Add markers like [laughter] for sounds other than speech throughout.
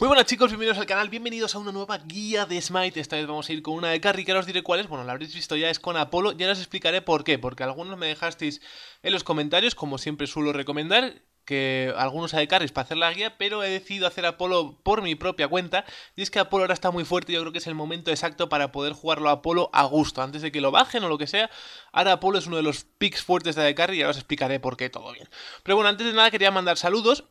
Muy buenas chicos, bienvenidos al canal, bienvenidos a una nueva guía de Smite Esta vez vamos a ir con una de carry, que ahora os diré cuál es Bueno, la habréis visto ya, es con Apolo Ya os explicaré por qué, porque algunos me dejasteis en los comentarios Como siempre suelo recomendar que algunos hay carries para hacer la guía, pero he decidido hacer Apolo por mi propia cuenta. Y es que Apolo ahora está muy fuerte, yo creo que es el momento exacto para poder jugarlo a Apolo a gusto, antes de que lo bajen o lo que sea. Ahora Apolo es uno de los picks fuertes de carry y ahora os explicaré por qué todo bien. Pero bueno, antes de nada quería mandar saludos.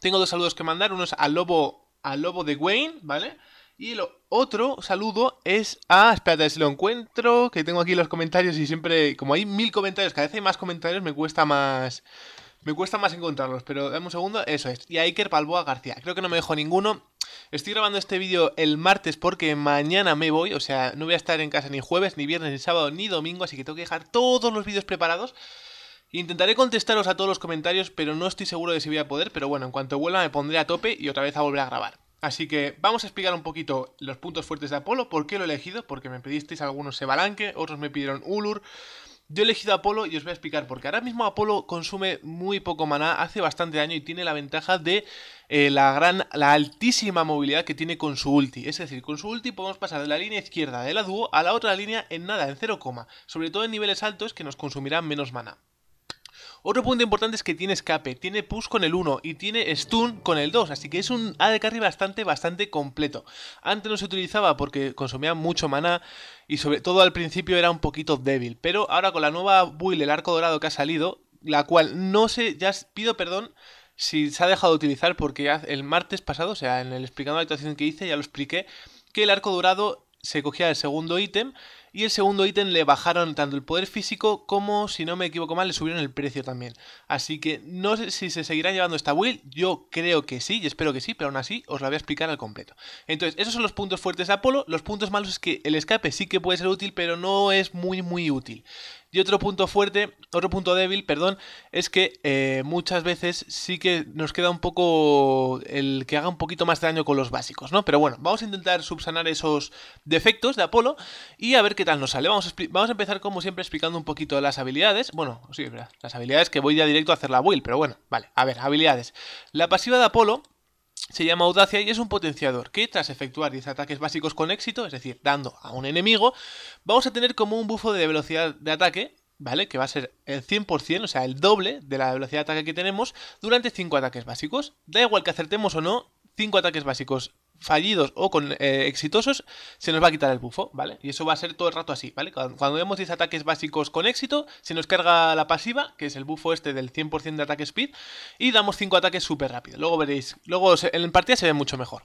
Tengo dos saludos que mandar, uno es a Lobo al lobo de Wayne, ¿vale? Y el otro saludo es a. Espérate, si lo encuentro, que tengo aquí los comentarios y siempre. Como hay mil comentarios, cada vez hay más comentarios, me cuesta más. Me cuesta más encontrarlos, pero dame un segundo. Eso es. Y a Iker Balboa García. Creo que no me dejó ninguno. Estoy grabando este vídeo el martes porque mañana me voy. O sea, no voy a estar en casa ni jueves, ni viernes, ni sábado, ni domingo. Así que tengo que dejar todos los vídeos preparados. Intentaré contestaros a todos los comentarios, pero no estoy seguro de si voy a poder, pero bueno, en cuanto vuelva me pondré a tope y otra vez a volver a grabar. Así que vamos a explicar un poquito los puntos fuertes de Apolo, por qué lo he elegido, porque me pedisteis algunos Sebalanque, otros me pidieron Ulur. Yo he elegido Apolo y os voy a explicar, porque ahora mismo Apolo consume muy poco maná, hace bastante daño y tiene la ventaja de eh, la, gran, la altísima movilidad que tiene con su ulti. Es decir, con su ulti podemos pasar de la línea izquierda de la dúo a la otra línea en nada, en 0, sobre todo en niveles altos que nos consumirán menos maná. Otro punto importante es que tiene escape, tiene push con el 1 y tiene stun con el 2, así que es un AD carry bastante, bastante completo. Antes no se utilizaba porque consumía mucho maná y sobre todo al principio era un poquito débil, pero ahora con la nueva build, el arco dorado que ha salido, la cual no sé, ya pido perdón si se ha dejado de utilizar porque el martes pasado, o sea, en el explicando la actuación que hice, ya lo expliqué, que el arco dorado se cogía el segundo ítem y el segundo ítem le bajaron tanto el poder físico como, si no me equivoco mal, le subieron el precio también. Así que no sé si se seguirá llevando esta build, yo creo que sí y espero que sí, pero aún así os la voy a explicar al completo. Entonces, esos son los puntos fuertes de Apolo, los puntos malos es que el escape sí que puede ser útil, pero no es muy muy útil. Y otro punto fuerte, otro punto débil, perdón, es que eh, muchas veces sí que nos queda un poco el que haga un poquito más daño con los básicos, ¿no? Pero bueno, vamos a intentar subsanar esos defectos de Apolo y a ver qué tal nos sale. Vamos a, vamos a empezar como siempre explicando un poquito las habilidades. Bueno, sí, las habilidades que voy ya directo a hacer la build, pero bueno, vale. A ver, habilidades. La pasiva de Apolo se llama Audacia y es un potenciador que, tras efectuar 10 ataques básicos con éxito, es decir, dando a un enemigo, vamos a tener como un bufo de velocidad de ataque, ¿vale? Que va a ser el 100%, o sea, el doble de la velocidad de ataque que tenemos durante 5 ataques básicos. Da igual que acertemos o no, 5 ataques básicos fallidos o con eh, exitosos, se nos va a quitar el bufo, ¿vale? Y eso va a ser todo el rato así, ¿vale? Cuando, vemos 10 ataques básicos con éxito, se nos carga la pasiva, que es el bufo este del 100% de ataque speed, y damos 5 ataques súper rápido. Luego veréis, luego en partida se ve mucho mejor.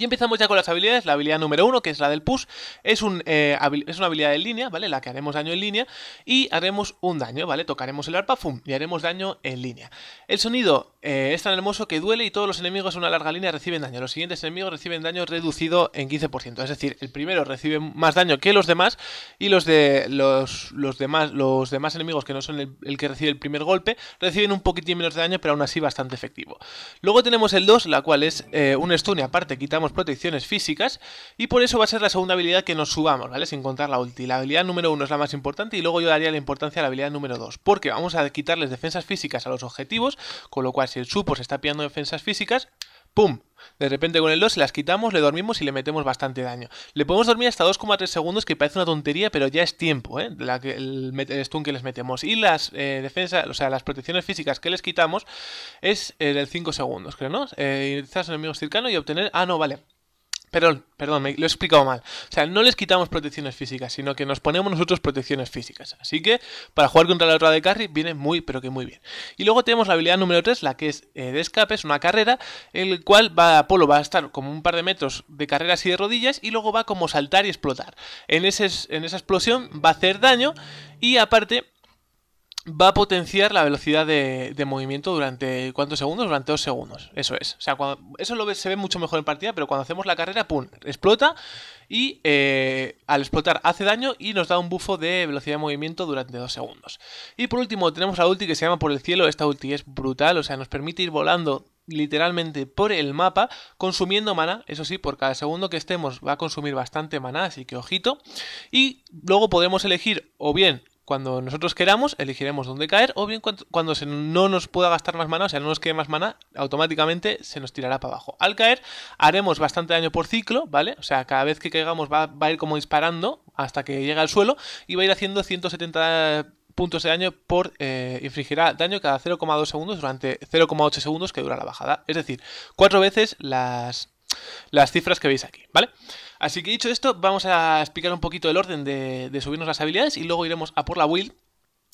Y empezamos ya con las habilidades. La habilidad número uno, que es la del push, es, un, eh, es una habilidad en línea, ¿vale? La que haremos daño en línea y haremos un daño, ¿vale? Tocaremos el arpa, ¡fum! Y haremos daño en línea. El sonido eh, es tan hermoso que duele y todos los enemigos en una larga línea reciben daño. Los siguientes enemigos reciben daño reducido en 15%. Es decir, el primero recibe más daño que los demás y los, de, los, demás, los demás enemigos que no son el, que recibe el primer golpe reciben un poquitín menos de daño, pero aún así bastante efectivo. Luego tenemos el 2, la cual es eh, un stun y aparte quitamos protecciones físicas y por eso va a ser la segunda habilidad que nos subamos, ¿vale? Sin contar la ulti. La habilidad número uno es la más importante y luego yo daría la importancia a la habilidad número 2, porque vamos a quitarles defensas físicas a los objetivos, con lo cual si el supo se está pillando defensas físicas, ¡Pum! De repente con el 2 las quitamos, le dormimos y le metemos bastante daño. Le podemos dormir hasta 2,3 segundos, que parece una tontería, pero ya es tiempo, ¿eh? La que, el, stun que les metemos. Y las eh, defensas, o sea, las protecciones físicas que les quitamos es el eh, del 5 segundos, creo, ¿no? Eh, a enemigos cercanos y obtener... Ah, no, vale. Perdón, perdón, lo he explicado mal. O sea, no les quitamos protecciones físicas, sino que nos ponemos nosotros protecciones físicas. Así que para jugar contra la otra de carry viene muy, pero que muy bien. Y luego tenemos la habilidad número 3, la que es eh, de escape, es una carrera, en el cual va Apolo va a estar como un par de metros de carreras y de rodillas y luego va como saltar y explotar. En, ese, en esa explosión va a hacer daño y aparte va a potenciar la velocidad de, movimiento durante cuántos segundos, durante dos segundos. Eso es. O sea, cuando, eso se ve mucho mejor en partida, pero cuando hacemos la carrera, ¡pum! explota y eh, al explotar hace daño y nos da un bufo de velocidad de movimiento durante dos segundos. Y por último tenemos la ulti que se llama por el cielo. Esta ulti es brutal, o sea, nos permite ir volando literalmente por el mapa, consumiendo mana, Eso sí, por cada segundo que estemos va a consumir bastante Mana, así que ojito. Y luego podemos elegir o bien cuando nosotros queramos, elegiremos dónde caer, o bien cuando, se no nos pueda gastar más mana, o sea, no nos quede más mana, automáticamente se nos tirará para abajo. Al caer, haremos bastante daño por ciclo, ¿vale? O sea, cada vez que caigamos va, a ir como disparando hasta que llega al suelo y va a ir haciendo 170 puntos de daño por eh, infligirá daño cada 0,2 segundos durante 0,8 segundos que dura la bajada. Es decir, cuatro veces las, las cifras que veis aquí, ¿vale? Así que dicho esto, vamos a explicar un poquito el orden de, subirnos las habilidades y luego iremos a por la build.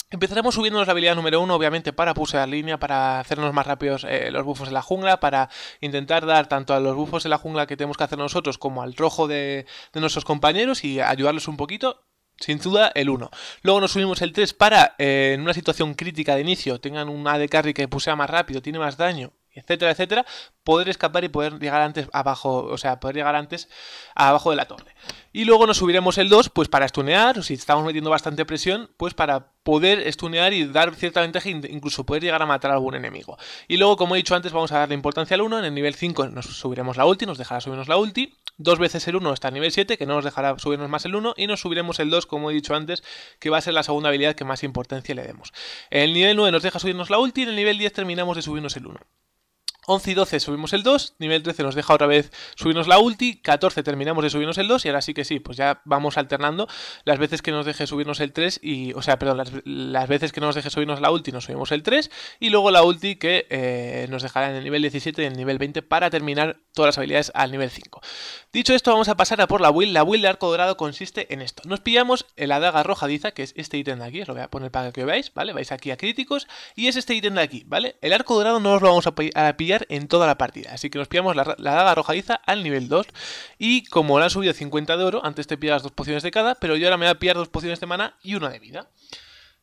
Empezaremos subiéndonos la habilidad número 1, obviamente, para pusear línea, para hacernos más rápidos eh, los bufos de la jungla, para intentar dar tanto a los bufos de la jungla que tenemos que hacer nosotros como al rojo de, nuestros compañeros y ayudarlos un poquito. Sin duda el 1. Luego nos subimos el 3 para, eh, en una situación crítica de inicio, tengan un AD carry que pusea más rápido, tiene más daño etcétera, etcétera, poder escapar y poder llegar antes abajo, o sea, poder llegar antes abajo de la torre. Y luego nos subiremos el 2, pues para estunear, o si estamos metiendo bastante presión, pues para poder estunear y dar cierta ventaja, incluso poder llegar a matar a algún enemigo. Y luego, como he dicho antes, vamos a darle importancia al 1, en el nivel 5 nos subiremos la ulti, nos dejará subirnos la ulti, dos veces el 1 hasta el nivel 7, que no nos dejará subirnos más el 1, y nos subiremos el 2, como he dicho antes, que va a ser la segunda habilidad que más importancia le demos. En el nivel 9 nos deja subirnos la ulti, y en el nivel 10 terminamos de subirnos el 1. 11 y 12 subimos el 2, nivel 13 nos deja otra vez subirnos la ulti, 14 terminamos de subirnos el 2 y ahora sí que sí, pues ya vamos alternando las veces que nos deje subirnos el 3 y, o sea, perdón, las, veces que nos deje subirnos la ulti nos subimos el 3 y luego la ulti que eh, nos dejará en el nivel 17 y en el nivel 20 para terminar todas las habilidades al nivel 5. Dicho esto, vamos a pasar a por la build. La build de arco dorado consiste en esto. Nos pillamos la daga rojadiza, que es este ítem de aquí, os lo voy a poner para que veáis, ¿vale? Vais aquí a críticos y es este ítem de aquí, ¿vale? El arco dorado no os lo vamos a pillar en toda la partida. Así que nos pillamos la, daga arrojadiza al nivel 2. Y como la han subido 50 de oro, antes te las dos pociones de cada, pero yo ahora me voy a pillar dos pociones de mana y una de vida.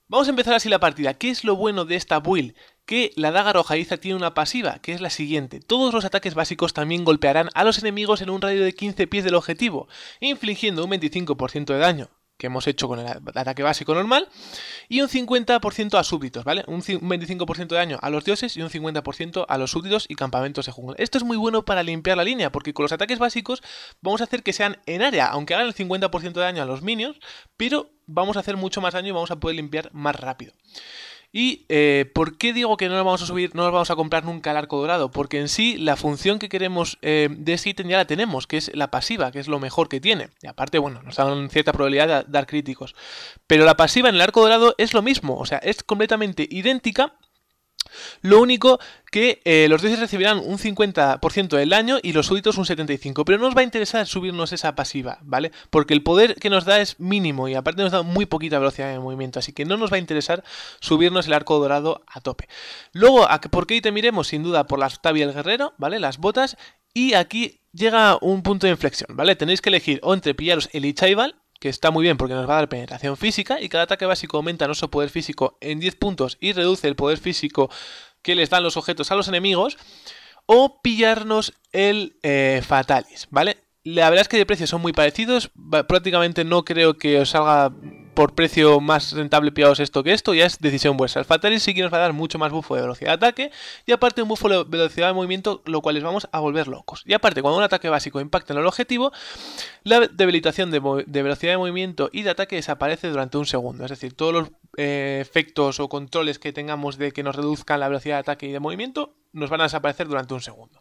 Vamos a empezar así la partida. ¿Qué es lo bueno de esta build? Que la daga arrojadiza tiene una pasiva, que es la siguiente. Todos los ataques básicos también golpearán a los enemigos en un radio de 15 pies del objetivo, infligiendo un 25% de daño que hemos hecho con el ataque básico normal, y un 50% a súbditos, ¿vale? Un, 25% de daño a los dioses y un 50% a los súbditos y campamentos de jungla. Esto es muy bueno para limpiar la línea, porque con los ataques básicos vamos a hacer que sean en área, aunque hagan el 50% de daño a los minions, pero vamos a hacer mucho más daño y vamos a poder limpiar más rápido. ¿Y eh, por qué digo que no nos vamos a subir, no nos vamos a comprar nunca el arco dorado? Porque en sí la función que queremos eh, de ese ítem ya la tenemos, que es la pasiva, que es lo mejor que tiene. Y aparte, bueno, nos dan cierta probabilidad de dar críticos. Pero la pasiva en el arco dorado es lo mismo, o sea, es completamente idéntica lo único que eh, los dioses recibirán un 50% del año y los súbditos un 75%. Pero no nos va a interesar subirnos esa pasiva, ¿vale? Porque el poder que nos da es mínimo y aparte nos da muy poquita velocidad de movimiento. Así que no nos va a interesar subirnos el arco dorado a tope. Luego, ¿a ¿por qué te miremos Sin duda por la Octavia el Guerrero, ¿vale? Las botas. Y aquí llega un punto de inflexión, ¿vale? Tenéis que elegir o entre pillaros el Ichaival, que está muy bien porque nos va a dar penetración física y cada ataque básico aumenta nuestro poder físico en 10 puntos y reduce el poder físico que les dan los objetos a los enemigos, o pillarnos el eh, Fatalis, ¿vale? La verdad es que de precios son muy parecidos, prácticamente no creo que os salga por precio más rentable pillados esto que esto, ya es decisión vuestra. El fatalis sí que nos va a dar mucho más buffo de velocidad de ataque y aparte un buffo de velocidad de movimiento, lo cual les vamos a volver locos. Y aparte, cuando un ataque básico impacta en el objetivo, la debilitación de, velocidad de movimiento y de ataque desaparece durante un segundo. Es decir, todos los eh, efectos o controles que tengamos de que nos reduzcan la velocidad de ataque y de movimiento nos van a desaparecer durante un segundo.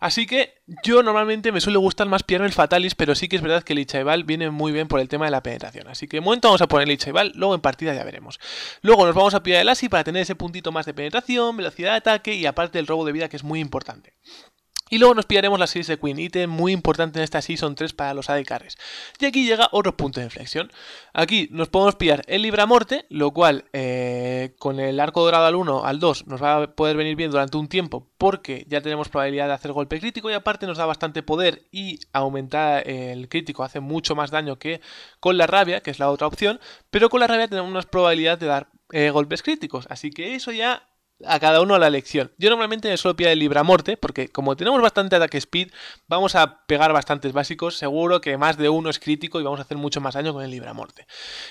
Así que yo normalmente me suele gustar más pillarme el Fatalis, pero sí que es verdad que el Ichaibal viene muy bien por el tema de la penetración. Así que de momento vamos a poner el Ichaibal, luego en partida ya veremos. Luego nos vamos a pillar el Asi para tener ese puntito más de penetración, velocidad de ataque y aparte el robo de vida que es muy importante. Y luego nos pillaremos la series de Queen, ítem muy importante en esta Season 3 para los AD Y aquí llega otro punto de inflexión. Aquí nos podemos pillar el Libra Morte, lo cual eh, con el arco dorado al 1, al 2, nos va a poder venir bien durante un tiempo, porque ya tenemos probabilidad de hacer golpe crítico y aparte nos da bastante poder y aumentar eh, el crítico hace mucho más daño que con la rabia, que es la otra opción, pero con la rabia tenemos más probabilidad de dar eh, golpes críticos, así que eso ya a cada uno a la elección. Yo normalmente me suelo pillar el Morte, porque como tenemos bastante ataque speed, vamos a pegar bastantes básicos. Seguro que más de uno es crítico y vamos a hacer mucho más daño con el Libra Morte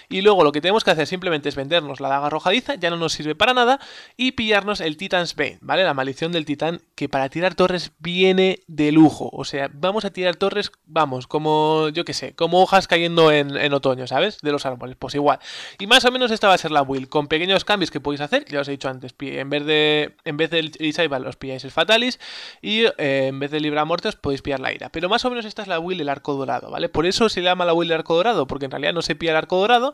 Y luego lo que tenemos que hacer simplemente es vendernos la daga arrojadiza, ya no nos sirve para nada, y pillarnos el Titan's Bane, ¿vale? La maldición del titán, que para tirar torres viene de lujo. O sea, vamos a tirar torres, vamos, como, yo qué sé, como hojas cayendo en, en otoño, ¿sabes? De los árboles, pues igual. Y más o menos esta va a ser la build, con pequeños cambios que podéis hacer, ya os he dicho antes, en de en vez del Isaival os pilláis el Fatalis y eh, en vez de Libra Muerte os podéis pillar la Ira. Pero más o menos esta es la will del Arco Dorado, ¿vale? Por eso se llama la will del Arco Dorado, porque en realidad no se pilla el Arco Dorado,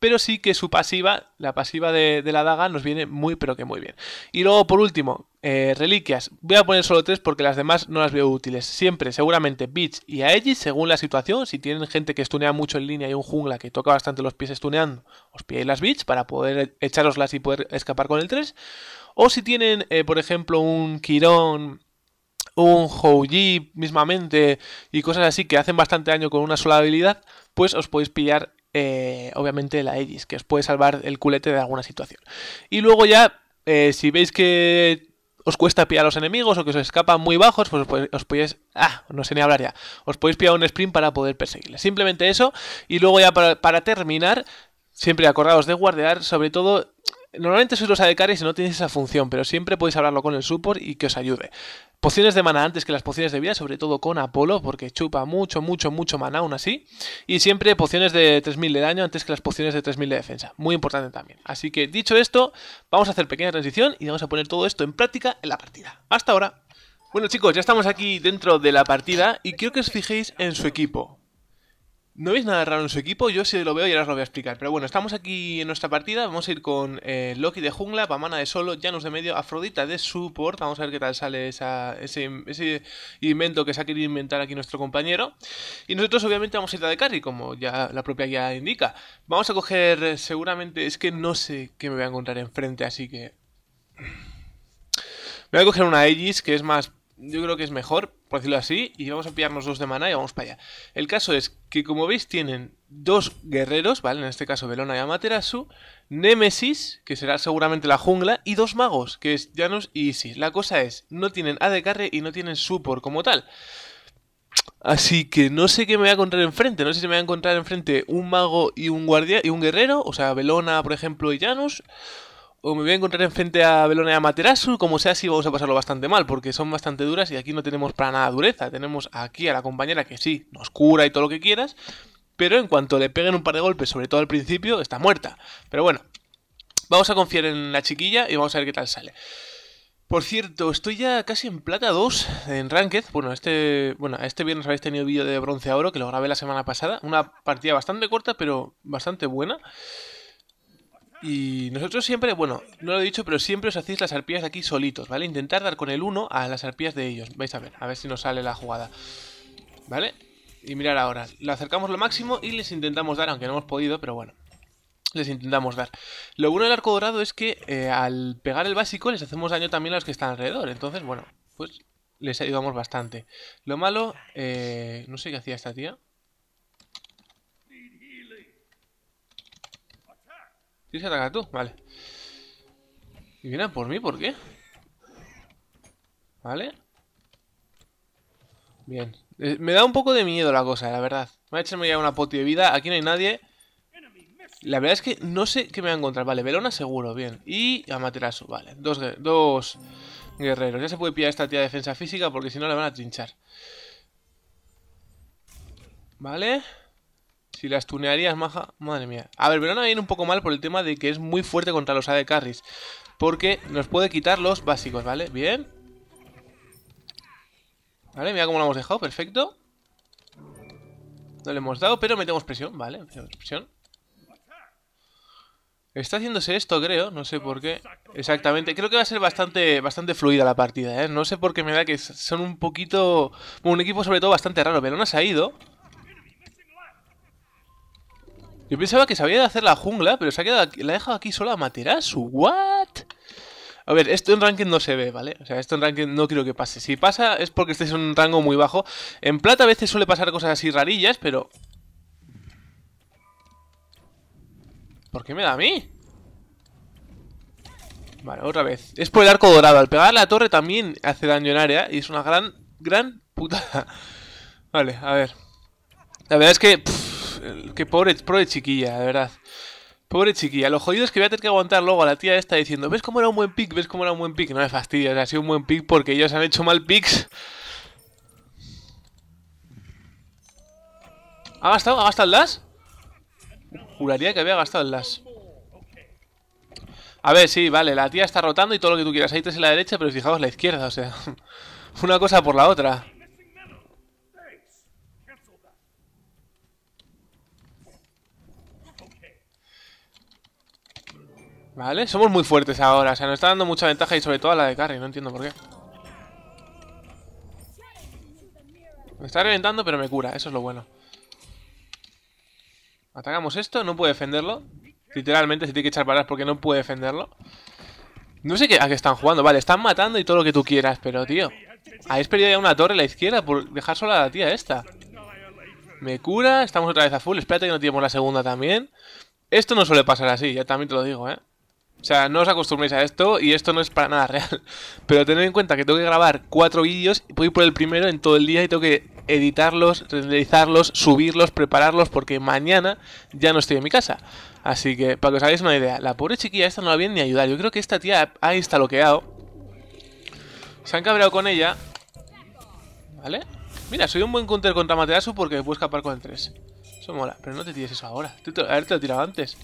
pero sí que su pasiva, la pasiva de, la daga, nos viene muy pero que muy bien. Y luego, por último, eh, reliquias. Voy a poner solo tres porque las demás no las veo útiles. Siempre, seguramente, Beach y Aegis, según la situación. Si tienen gente que estunea mucho en línea y un jungla que toca bastante los pies estuneando, os pilláis las Beach para poder echaroslas y poder escapar con el 3. O si tienen, eh, por ejemplo, un Quirón, un Houji mismamente y cosas así que hacen bastante daño con una sola habilidad, pues os podéis pillar eh, obviamente la Aegis, que os puede salvar el culete de alguna situación. Y luego ya, eh, si veis que os cuesta pillar a los enemigos o que os escapan muy bajos, pues os podéis, Ah, no sé ni hablar ya. Os podéis pillar un sprint para poder perseguirles. Simplemente eso. Y luego ya para, para terminar, siempre acordaos de guardear, sobre todo Normalmente sois los adecares y no tenéis esa función, pero siempre podéis hablarlo con el support y que os ayude. Pociones de mana antes que las pociones de vida, sobre todo con Apolo, porque chupa mucho, mucho, mucho mana aún así. Y siempre pociones de 3000 de daño antes que las pociones de 3000 de defensa. Muy importante también. Así que dicho esto, vamos a hacer pequeña transición y vamos a poner todo esto en práctica en la partida. Hasta ahora. Bueno chicos, ya estamos aquí dentro de la partida y quiero que os fijéis en su equipo. ¿No veis nada raro en su equipo? Yo sí lo veo y ahora os lo voy a explicar. Pero bueno, estamos aquí en nuestra partida. Vamos a ir con eh, Loki de jungla, Pamana de solo, Janus de medio, Afrodita de support. Vamos a ver qué tal sale ese, invento que se ha querido inventar aquí nuestro compañero. Y nosotros obviamente vamos a ir a de carry, como ya la propia guía indica. Vamos a coger eh, seguramente... Es que no sé qué me voy a encontrar enfrente, así que... Me voy a coger una Aegis, que es más yo creo que es mejor, por decirlo así, y vamos a pillarnos dos de mana y vamos para allá. El caso es que, como veis, tienen dos guerreros, ¿vale? En este caso, Belona y Amaterasu, Némesis, que será seguramente la jungla, y dos magos, que es Janus y Isis. La cosa es, no tienen AD carry y no tienen support como tal. Así que no sé qué me voy a encontrar enfrente. No sé si me voy a encontrar enfrente un mago y un guardia y un guerrero. O sea, Belona, por ejemplo, y Janus. Pues me voy a encontrar enfrente a Belona y a Materasu, como sea, sí vamos a pasarlo bastante mal, porque son bastante duras y aquí no tenemos para nada dureza. Tenemos aquí a la compañera que sí, nos cura y todo lo que quieras, pero en cuanto le peguen un par de golpes, sobre todo al principio, está muerta. Pero bueno, vamos a confiar en la chiquilla y vamos a ver qué tal sale. Por cierto, estoy ya casi en plata 2 en Ranked. Bueno, este, bueno, este viernes habéis tenido vídeo de bronce a oro que lo grabé la semana pasada. Una partida bastante corta, pero bastante buena. Y nosotros siempre, bueno, no lo he dicho, pero siempre os hacéis las arpías aquí solitos, ¿vale? Intentar dar con el 1 a las arpías de ellos. Vais a ver, a ver si nos sale la jugada. ¿Vale? Y mirar ahora, lo acercamos lo máximo y les intentamos dar, aunque no hemos podido, pero bueno. Les intentamos dar. Lo bueno del arco dorado es que eh, al pegar el básico les hacemos daño también a los que están alrededor. Entonces, bueno, pues les ayudamos bastante. Lo malo, eh, no sé qué hacía esta tía. ¿Tienes que atacar tú? Vale. ¿Y vienen por mí? ¿Por qué? Vale. Bien. Eh, me da un poco de miedo la cosa, la verdad. Me a echarme ya una poti de vida. Aquí no hay nadie. La verdad es que no sé qué me va a encontrar. Vale, Velona seguro, bien. Y Amaterasu, vale. Dos, dos guerreros. Ya se puede pillar esta tía de defensa física porque si no le van a trinchar. Vale. Si las tunearías, maja, madre mía. A ver, Verona viene un poco mal por el tema de que es muy fuerte contra los AD Carries. Porque nos puede quitar los básicos, ¿vale? Bien. Vale, mira cómo lo hemos dejado, perfecto. No le hemos dado, pero metemos presión, ¿vale? Metemos presión. Está haciéndose esto, creo, no sé por qué Exactamente, creo que va a ser bastante bastante fluida la partida, ¿eh? No sé por qué me da que son un poquito... un equipo sobre todo bastante raro, Verona se ha ido yo pensaba que sabía hacer la jungla, pero se ha quedado aquí, la ha dejado aquí sola a Materasu. ¿What? A ver, esto en ranking no se ve, ¿vale? O sea, esto en ranking no creo que pase. Si pasa es porque estés en un rango muy bajo. En plata a veces suele pasar cosas así rarillas, pero... ¿Por qué me da a mí? Vale, otra vez. Es por el arco dorado. Al pegar la torre también hace daño en área y es una gran, gran putada. [laughs] Vale, a ver. La verdad es que que pobre, chiquilla, de verdad. Pobre chiquilla, lo jodido es que voy a tener que aguantar luego a la tía esta diciendo, ¿ves cómo era un buen pick? ¿Ves cómo era un buen pick? No me sea, ha sido un buen pick porque ellos han hecho mal picks. ¿Ha gastado? ¿Ha gastado el Juraría que había gastado el A ver, sí, vale, la tía está rotando y todo lo que tú quieras. hay tres en la derecha, pero fijaos la izquierda, o sea... [laughs] Una cosa por la otra. Vale, somos muy fuertes ahora. O sea, nos está dando mucha ventaja y sobre todo a la de Carry. No entiendo por qué. Me está reventando, pero me cura. Eso es lo bueno. Atacamos esto. No puede defenderlo. Literalmente se tiene que echar para porque no puede defenderlo. No sé a qué están jugando. Vale, están matando y todo lo que tú quieras, pero tío. Habéis perdido ya una torre a la izquierda por dejar sola a la tía esta. Me cura, estamos otra vez a full. Espérate que no tenemos la segunda también. Esto no suele pasar así, ya también te lo digo, ¿eh? O sea, no os acostumbréis a esto y esto no es para nada [laughs] real. Pero tened en cuenta que tengo que grabar cuatro vídeos, Y voy por el primero en todo el día y tengo que editarlos, renderizarlos, subirlos, prepararlos porque mañana ya no estoy en mi casa. Así que, para que os hagáis una idea, la pobre chiquilla esta no la viene ni ayudar. Yo creo que esta tía ha instaloqueado. Se han cabreado con ella. ¿Vale? Mira, soy un buen counter contra Materasu porque me puedo escapar con el 3. Eso mola, pero no te tires eso ahora. A ver, te lo tirado antes.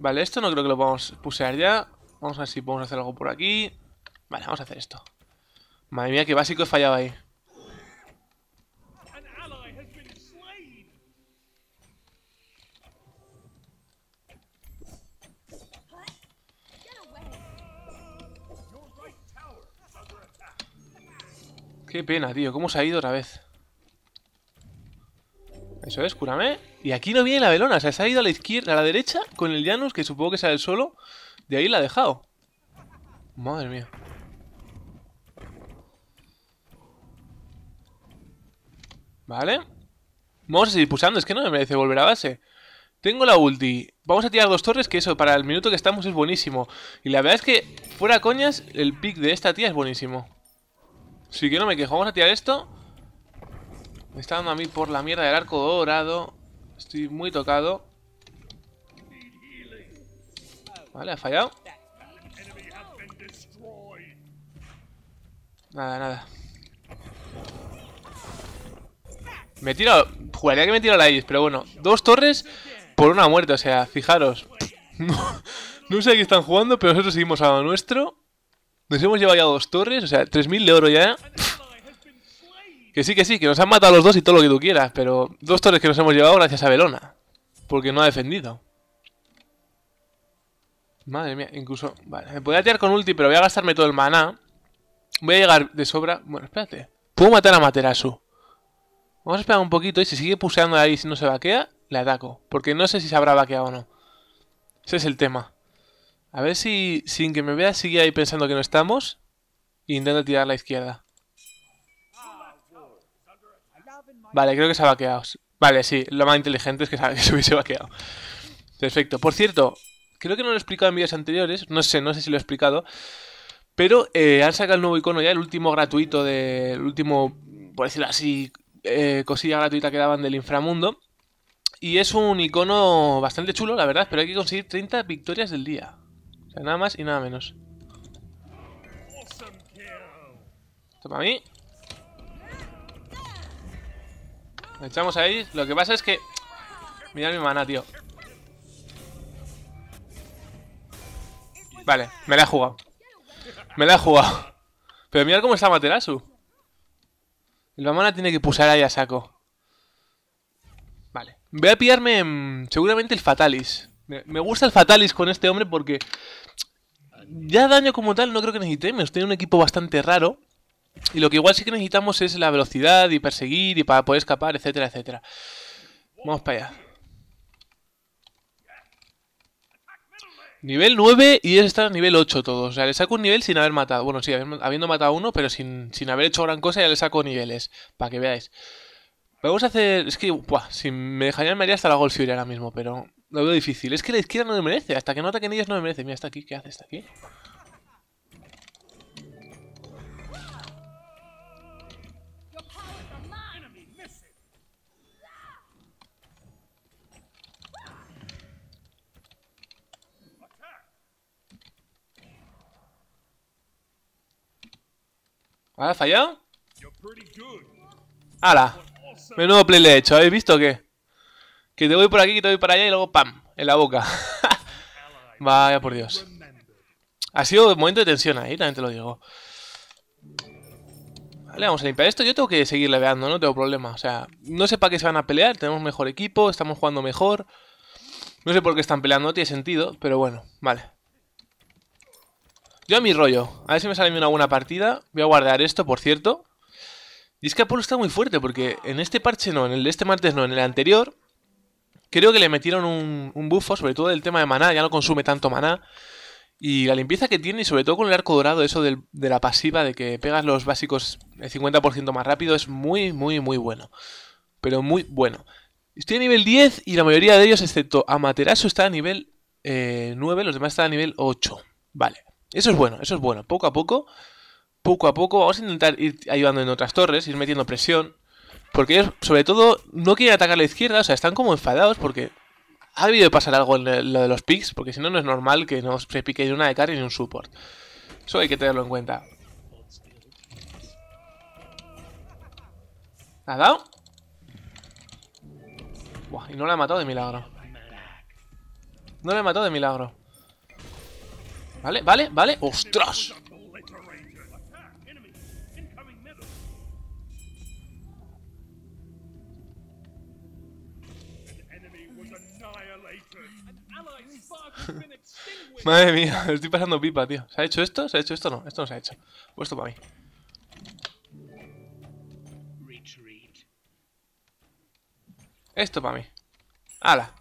Vale, esto no creo que lo podamos pusear ya. Vamos a ver si podemos hacer algo por aquí. Vale, vamos a hacer esto. Madre mía, qué básico he fallado ahí. Qué pena, tío. ¿Cómo se ha ido otra vez? Eso es, cúrame. Y aquí no viene la velona, se ha ido a la izquierda, a la derecha, con el Janus, que supongo que sale el solo. De ahí la ha dejado. Madre mía. Vale. Vamos a seguir pulsando, es que no me merece volver a base. Tengo la ulti. Vamos a tirar dos torres, que eso, para el minuto que estamos es buenísimo. Y la verdad es que, fuera coñas, el pick de esta tía es buenísimo. Si que no me quejo. Vamos a tirar esto. Me está dando a mí por la mierda del arco dorado. Estoy muy tocado. Vale, ha fallado. Nada, nada. Me he tirado... Jugaría que me he tirado la is. pero bueno. Dos torres por una muerte, o sea, fijaros. [laughs] No, sé a qué están jugando, pero nosotros seguimos a lo nuestro. Nos hemos llevado ya dos torres, o sea, 3.000 de oro ya. Que sí, que sí, que nos han matado los dos y todo lo que tú quieras, pero dos torres que nos hemos llevado gracias a Belona. Porque no ha defendido. Madre mía, incluso... Vale, me podría tirar con ulti, pero voy a gastarme todo el maná. Voy a llegar de sobra... Bueno, espérate. Puedo matar a Materasu. Vamos a esperar un poquito y si sigue puseando ahí si no se vaquea, le ataco. Porque no sé si se habrá vaqueado o no. Ese es el tema. A ver si, sin que me vea, sigue ahí pensando que no estamos. intento tirar a la izquierda. Vale, creo que se ha vaqueado. Vale, sí, lo más inteligente es que [laughs] se hubiese vaqueado. Perfecto. Por cierto, creo que no lo he explicado en vídeos anteriores, no sé, no sé si lo he explicado, pero eh, han sacado el nuevo icono ya, el último gratuito de, el último, por decirlo así, eh, cosilla gratuita que daban del inframundo. Y es un icono bastante chulo, la verdad, pero hay que conseguir 30 victorias del día. O sea, nada más y nada menos. Toma a mí. Echamos ahí. Lo que pasa es que... Mirad mi mana, tío. Vale, me la he jugado. Me la he jugado. Pero mirad cómo está Materasu. El mamana tiene que pulsar ahí a saco. Vale. Voy a pillarme mm, seguramente el Fatalis. Me gusta el Fatalis con este hombre porque... Ya daño como tal no creo que necesitemos. Tiene un equipo bastante raro. Y lo que igual sí que necesitamos es la velocidad y perseguir y para poder escapar, etcétera, etcétera. Vamos para allá. Nivel 9 y es estar nivel 8 todos. O sea, le saco un nivel sin haber matado. Bueno, sí, habiendo matado uno, pero sin, sin haber hecho gran cosa, ya le saco niveles. Para que veáis. Vamos a hacer... Es que, buah, si me dejarían me haría hasta la Gold Fury ahora mismo, pero... Lo veo difícil. Es que la izquierda no me merece. Hasta que no ataquen ellos no me merece. Mira, está aquí. ¿Qué hace? ¿Está aquí? ¿Ha fallado? ¡Hala! Menudo play le he hecho, ¿habéis visto qué? Que te voy por aquí, que te voy para allá y luego ¡pam! En la boca. [laughs] Vaya por Dios. Ha sido un momento de tensión ahí, también te lo digo. Vale, vamos a limpiar esto. Yo tengo que seguir leveando, no tengo problema. O sea, no sé para qué se van a pelear. Tenemos mejor equipo, estamos jugando mejor. No sé por qué están peleando, no tiene sentido, pero bueno, vale. Yo a mi rollo. A ver si me sale una buena partida. Voy a guardar esto, por cierto. Y es que Apolo está muy fuerte porque en este parche no, en el de este martes no, en el anterior... Creo que le metieron un, un buffo, sobre todo del tema de maná, ya no consume tanto maná. Y la limpieza que tiene, y sobre todo con el arco dorado, eso de la pasiva, de que pegas los básicos el 50% más rápido, es muy, muy, muy bueno. Pero muy bueno. Estoy a nivel 10 y la mayoría de ellos, excepto Amaterasu, está a nivel 9, eh, los demás están a nivel 8. Vale. Eso es bueno, eso es bueno. Poco a poco, poco a poco, vamos a intentar ir ayudando en otras torres, ir metiendo presión. Porque ellos, sobre todo, no quieren atacar a la izquierda, o sea, están como enfadados porque ha debido pasar algo en lo de los picks, porque si no, no es normal que no se pique una de carry ni un support. Eso hay que tenerlo en cuenta. ¿La ha dado? Buah, y no la ha matado de milagro. No la ha matado de milagro. Vale, vale, vale. ¡Ostras! Madre mía, estoy pasando pipa, tío. ¿Se ha hecho esto? ¿Se ha hecho esto? No, esto no se ha hecho. Puesto para mí. Esto para mí. ¡Hala!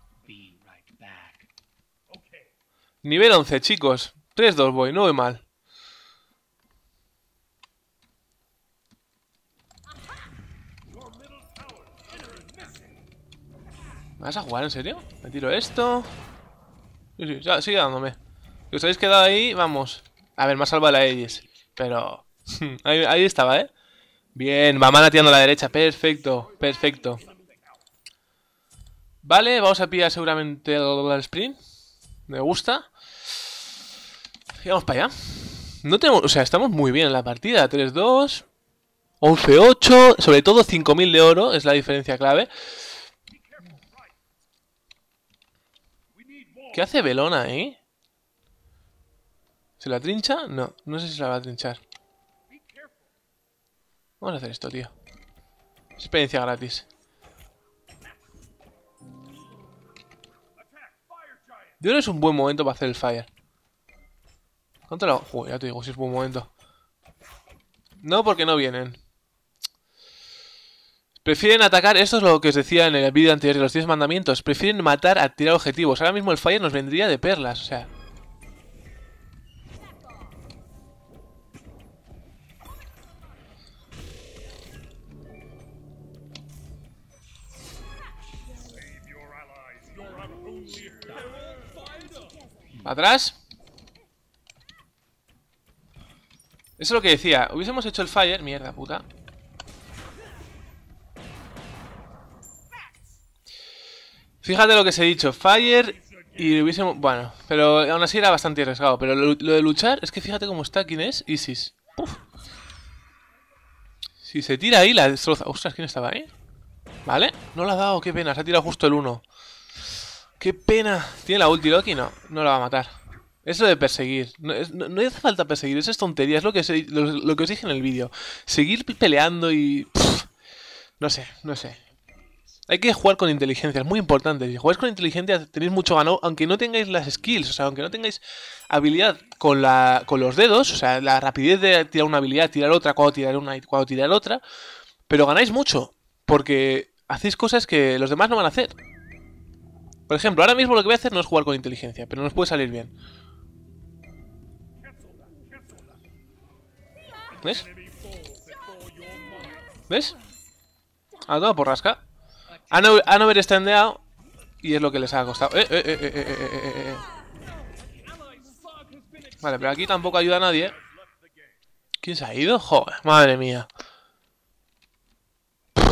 Nivel 11, chicos. 3-2 voy, no voy mal. ¿Me vas a jugar en serio? Me tiro esto. Sí, sí, sigue dándome. Si os habéis quedado ahí, vamos. A ver, más salvado la Aegis. Pero. [laughs] ahí, estaba, ¿eh? Bien, mamá tirando a la derecha. Perfecto, perfecto. Vale, vamos a pillar seguramente el, el sprint. Me gusta vamos para allá. No tenemos, o sea, estamos muy bien en la partida. 3-2, 11-8, sobre todo 5.000 de oro es la diferencia clave. ¿Qué hace Belona ahí? ¿Se la trincha? No, no sé si se la va a trinchar. Vamos a hacer esto, tío. Experiencia gratis. Yo es un buen momento para hacer el fire. Contra la... Joder, ya te digo, si es buen momento. No, porque no vienen. Prefieren atacar, esto es lo que os decía en el vídeo anterior de los 10 mandamientos, prefieren matar a tirar objetivos. Ahora mismo el fire nos vendría de perlas, o sea... ¿Atrás? Eso es lo que decía. Hubiésemos hecho el fire. Mierda, puta. Fíjate lo que os he dicho. Fire y hubiésemos... Bueno, pero aún así era bastante arriesgado. Pero lo, de luchar es que fíjate cómo está. ¿Quién es? Isis. Si se tira ahí, la destroza. Ostras, ¿quién estaba ahí? Vale. No la ha dado. Qué pena. Se ha tirado justo el 1. Qué pena. ¿Tiene la ulti Loki? No. No la va a matar. Eso de perseguir. No, hace falta perseguir, eso es tontería, es lo que, lo, que os dije en el vídeo. Seguir peleando y... no sé, no sé. Hay que jugar con inteligencia, es muy importante. Si jugáis con inteligencia tenéis mucho ganado, aunque no tengáis las skills, o sea, aunque no tengáis habilidad con, la, con los dedos, o sea, la rapidez de tirar una habilidad, tirar otra, cuando tirar una y cuando tirar otra, pero ganáis mucho, porque hacéis cosas que los demás no van a hacer. Por ejemplo, ahora mismo lo que voy a hacer no es jugar con inteligencia, pero nos puede salir bien. ¿Ves? ¿Ves? ha todo por rasca. Han, haber extendeado. y es lo que les ha costado. Eh, eh, eh, vale, pero aquí tampoco ayuda a nadie. ¿Quién se ha ido? Joder, madre mía.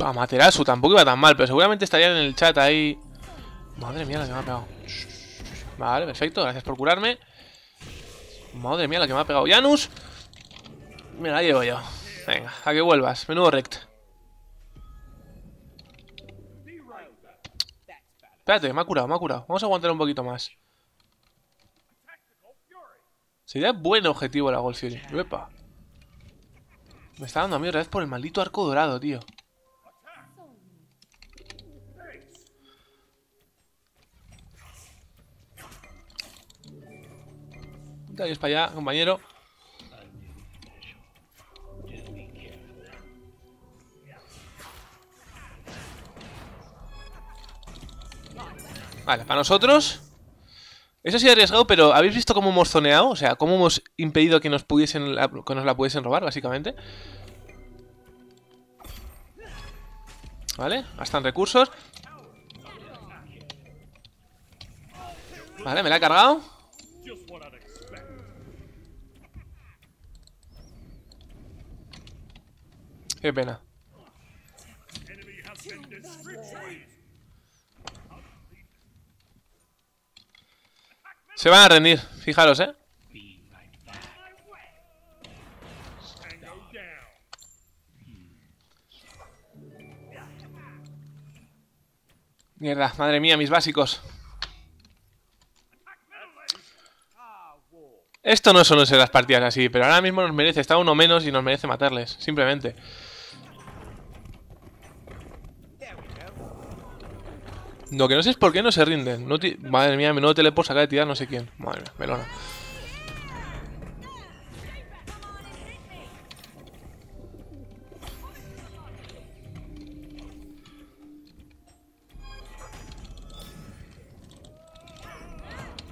Amaterasu tampoco iba tan mal, pero seguramente estarían en el chat ahí. Madre mía, la que me ha pegado. Vale, perfecto, gracias por curarme. Madre mía, la que me ha pegado. Janus, Mira la llevo yo. Venga, a que vuelvas. Menudo rect. Espérate, me ha curado, me ha curado. Vamos a aguantar un poquito más. Sería buen objetivo la Gold Fury. Me está dando a mí otra vez por el maldito arco dorado, tío. Dale para allá, compañero. Vale, para nosotros... Eso ha sido arriesgado, pero ¿habéis visto cómo hemos zoneado? O sea, cómo hemos impedido que nos pudiesen que nos la pudiesen robar, básicamente. Vale, hasta en recursos. Vale, me la he cargado. Qué pena. Se van a rendir, fijaros, ¿eh? Mierda, madre mía, mis básicos. Esto no solo ser las partidas así, pero ahora mismo nos merece está uno menos y nos merece matarles, simplemente. Lo que no sé es por qué no se rinden. Madre mía, menudo teleport acaba de tirar no sé quién. Madre mía, melona.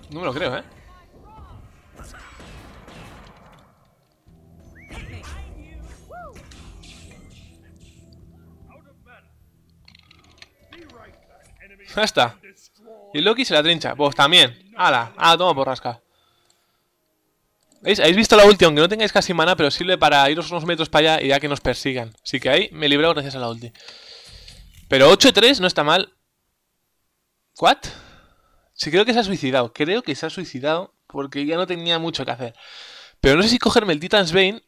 No me lo creo, ¿eh? Ya está. Y Loki se la trincha. Pues también. ¡Hala! Ah, toma por rasca. ¿Habéis visto la ulti? Aunque no tengáis casi mana, pero sirve para iros unos metros para allá y ya que nos persigan. Así que ahí me he librado gracias a la ulti. Pero 8-3 no está mal. ¿What? Sí, creo que se ha suicidado. Creo que se ha suicidado porque ya no tenía mucho que hacer. Pero no sé si cogerme el Titan's Bane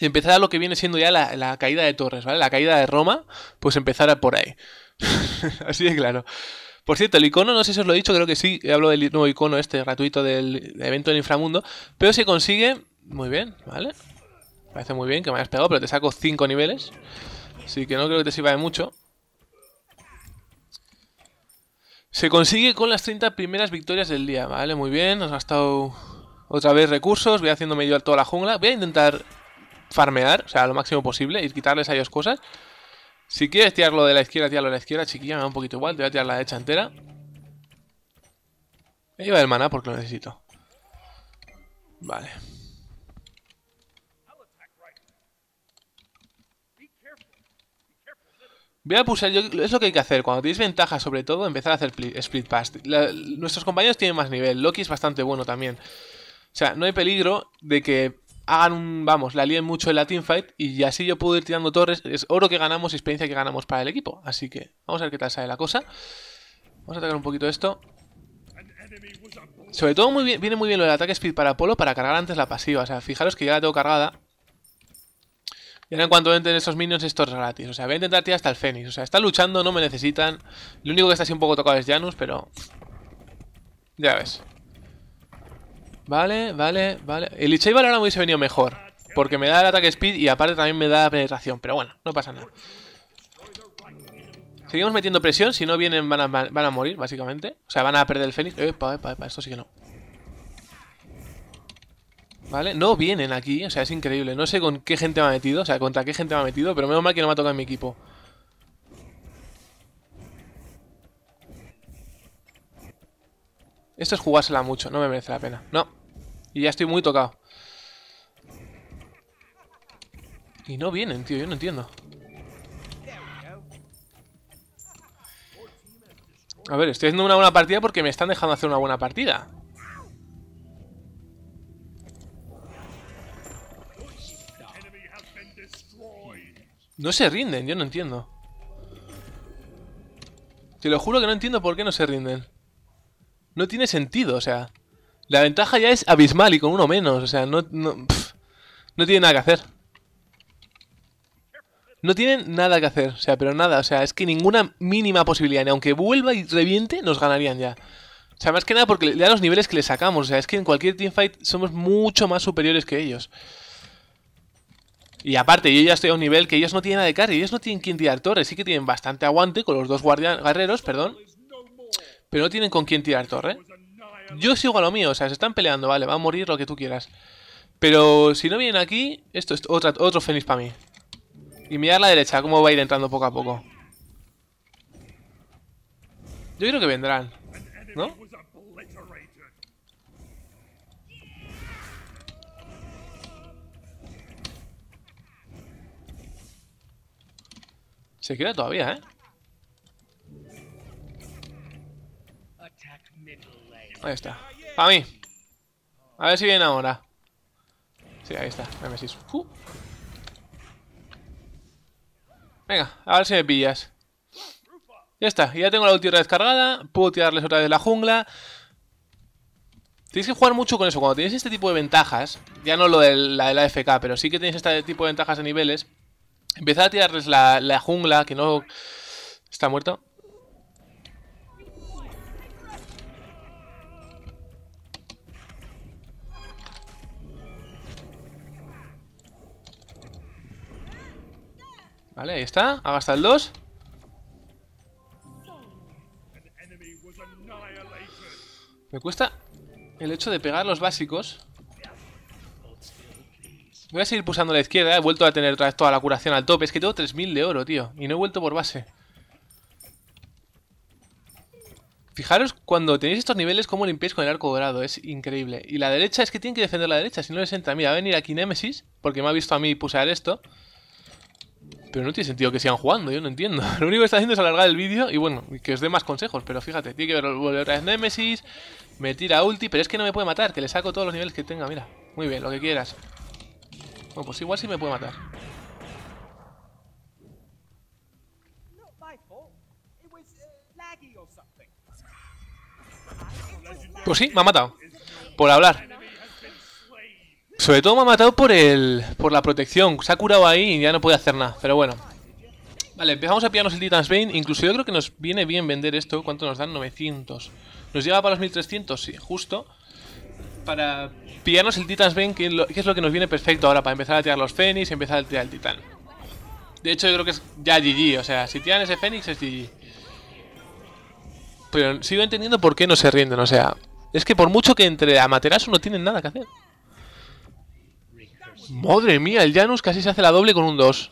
y empezar a lo que viene siendo ya la, la caída de Torres, ¿vale? La caída de Roma, pues empezar a por ahí. [laughs] Así de claro. Por cierto, el icono, no sé si os lo he dicho, creo que sí, hablo del nuevo icono este gratuito del evento del inframundo, pero se consigue muy bien, ¿vale? Parece muy bien que me hayas pegado, pero te saco 5 niveles, así que no creo que te sirva de mucho. Se consigue con las 30 primeras victorias del día, ¿vale? Muy bien, nos ha gastado otra vez recursos, voy haciendo medio a toda la jungla, voy a intentar farmear, o sea, lo máximo posible, y quitarles a ellos cosas. Si quieres tirarlo de la izquierda, tirarlo de la izquierda, chiquilla, me da un poquito igual. Te voy a tirar la derecha entera. Me lleva el maná porque lo necesito. Vale. Voy a pulsar, es lo que hay que hacer, cuando tienes ventaja sobre todo, empezar a hacer split pass. nuestros compañeros tienen más nivel, Loki es bastante bueno también. O sea, no hay peligro de que hagan un, vamos, la alien mucho en la teamfight y así yo puedo ir tirando torres. Es oro que ganamos y experiencia que ganamos para el equipo. Así que vamos a ver qué tal sale la cosa. Vamos a atacar un poquito esto. Sobre todo muy viene muy bien lo del ataque speed para Polo para cargar antes la pasiva. O sea, fijaros que ya la tengo cargada. Y ahora en cuanto entren estos minions, esto es gratis. O sea, voy a intentar tirar hasta el Fénix. O sea, está luchando, no me necesitan. Lo único que está así un poco tocado es Janus, pero... Ya ves. Vale, vale, vale. El Ichaibal ahora me hubiese venido mejor. Porque me da el ataque speed y aparte también me da la penetración. Pero bueno, no pasa nada. Seguimos metiendo presión. Si no vienen van a, van a morir, básicamente. O sea, van a perder el Fénix. Epa, eh, epa, eh, epa. Eh, esto sí que no. ¿Vale? No vienen aquí. O sea, es increíble. No sé con qué gente me ha metido. O sea, contra qué gente me ha metido. Pero menos mal que no me ha tocado en mi equipo. Esto es jugársela mucho. No me merece la pena. No. Y ya estoy muy tocado. Y no vienen, tío, yo no entiendo. A ver, estoy haciendo una buena partida porque me están dejando hacer una buena partida. No se rinden, yo no entiendo. Te lo juro que no entiendo por qué no se rinden. No tiene sentido, o sea... La ventaja ya es abismal y con uno menos. O sea, no, no, no tiene nada que hacer. No tienen nada que hacer, o sea, pero nada, o sea, es que ninguna mínima posibilidad, ni aunque vuelva y reviente, nos ganarían ya. O sea, más que nada porque ya los niveles que le sacamos, o sea, es que en cualquier teamfight somos mucho más superiores que ellos. Y aparte, yo ya estoy a un nivel que ellos no tienen nada de y ellos no tienen quien tirar torres, sí que tienen bastante aguante con los dos guerreros, perdón. Pero no tienen con quién tirar torre yo sigo a lo mío, o sea, se están peleando, vale, va a morir lo que tú quieras. Pero si no vienen aquí, esto es otra, otro fénix para mí. Y mirar la derecha, cómo va a ir entrando poco a poco. Yo creo que vendrán, ¿no? Se queda todavía, ¿eh? Ahí está. A mí. A ver si viene ahora. Sí, ahí está. Nemesis. Uh. Venga, a ver si me pillas. Ya está, ya tengo la ulti descargada. Puedo tirarles otra vez la jungla. Tienes que jugar mucho con eso. Cuando tienes este tipo de ventajas, ya no lo de la de la FK, pero sí que tienes este tipo de ventajas de niveles. Empezar a tirarles la jungla, que no... Está muerto. Vale, ahí está. Ha gastado el 2. Me cuesta el hecho de pegar los básicos. Voy a seguir pulsando la izquierda. He vuelto a tener toda la curación al tope. Es que tengo 3.000 de oro, tío. Y no he vuelto por base. Fijaros cuando tenéis estos niveles cómo limpiáis con el arco dorado, es increíble. Y la derecha es que tienen que defender la derecha, si no les entra. Mira, va a venir aquí Nemesis, porque me ha visto a mí pulsar esto. Pero no tiene sentido que sigan jugando, yo no entiendo. [laughs] Lo único que está haciendo es alargar el vídeo y bueno, que os dé más consejos. Pero fíjate, tiene que volver otra vez Nemesis, me tira ulti, pero es que no me puede matar, que le saco todos los niveles que tenga, mira. Muy bien, lo que quieras. Bueno, pues igual sí me puede matar. Uh, pues sí, me ha matado. Por hablar. Sobre todo me ha matado por el. por la protección. Se ha curado ahí y ya no puede hacer nada. Pero bueno. Vale, empezamos a pillarnos el Titan's Bane. Incluso yo creo que nos viene bien vender esto. ¿Cuánto nos dan? 900. ¿Nos lleva para los 1300? Sí, justo. Para pillarnos el Titan's Bane, que, es lo que nos viene perfecto ahora. Para empezar a tirar los Fenix y empezar a tirar el Titan De hecho, yo creo que es ya GG. O sea, si tiran ese Fénix es GG. Pero sigo entendiendo por qué no se rinden. O sea, es que por mucho que entre amaterasu no tienen nada que hacer. Madre mía, el Janus casi se hace la doble con un 2.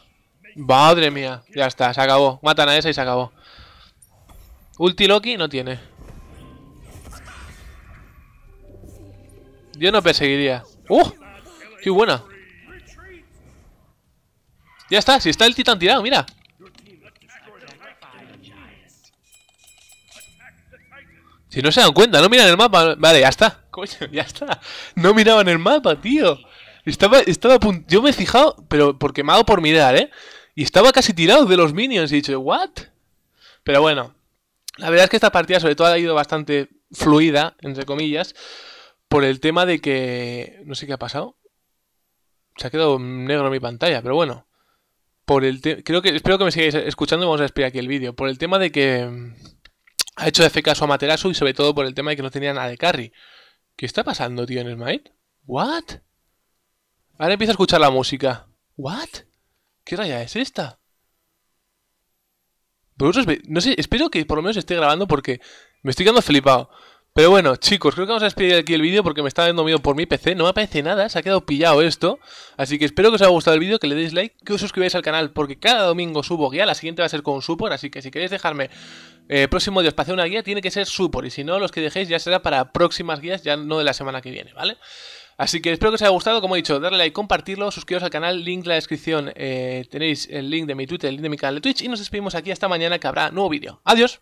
Madre mía, ya está, se acabó. Matan a esa y se acabó. Ulti Loki no tiene. Yo no perseguiría. ¡Uh! ¡Qué buena! Ya está, si está el titán tirado, mira. Si no se dan cuenta, no miran el mapa. Vale, ya está. Coño, ya está. No miraban el mapa, tío. Estaba, estaba Yo me he fijado, pero por quemado por mirar, ¿eh? Y estaba casi tirado de los minions. Y he dicho, ¿what? Pero bueno, la verdad es que esta partida, sobre todo, ha ido bastante fluida, entre comillas, por el tema de que. No sé qué ha pasado. Se ha quedado negro mi pantalla, pero bueno. Por el tema... Creo que. Espero que me sigáis escuchando y vamos a esperar aquí el vídeo. Por el tema de que. Mm, ha hecho de caso a Materasu y sobre todo por el tema de que no tenía nada de carry. ¿Qué está pasando, tío, en Smite? ¿What? Ahora empiezo a escuchar la música. ¿What? ¿Qué raya es esta? no sé, espero que por lo menos esté grabando porque me estoy quedando flipado. Pero bueno, chicos, creo que vamos a despedir aquí el vídeo porque me está dando miedo por mi PC. No me aparece nada, se ha quedado pillado esto. Así que espero que os haya gustado el vídeo, que le deis like, que os suscribáis al canal porque cada domingo subo guía. La siguiente va a ser con Supor, así que si queréis dejarme eh, próximo día os hacer una guía, tiene que ser Supor. Y si no, los que dejéis ya será para próximas guías, ya no de la semana que viene, ¿vale? vale Así que espero que os haya gustado, como he dicho, darle like, compartirlo, suscribiros al canal, link en la descripción, eh, tenéis el link de mi Twitter, el link de mi canal de Twitch y nos despedimos aquí hasta mañana que habrá nuevo vídeo. Adiós.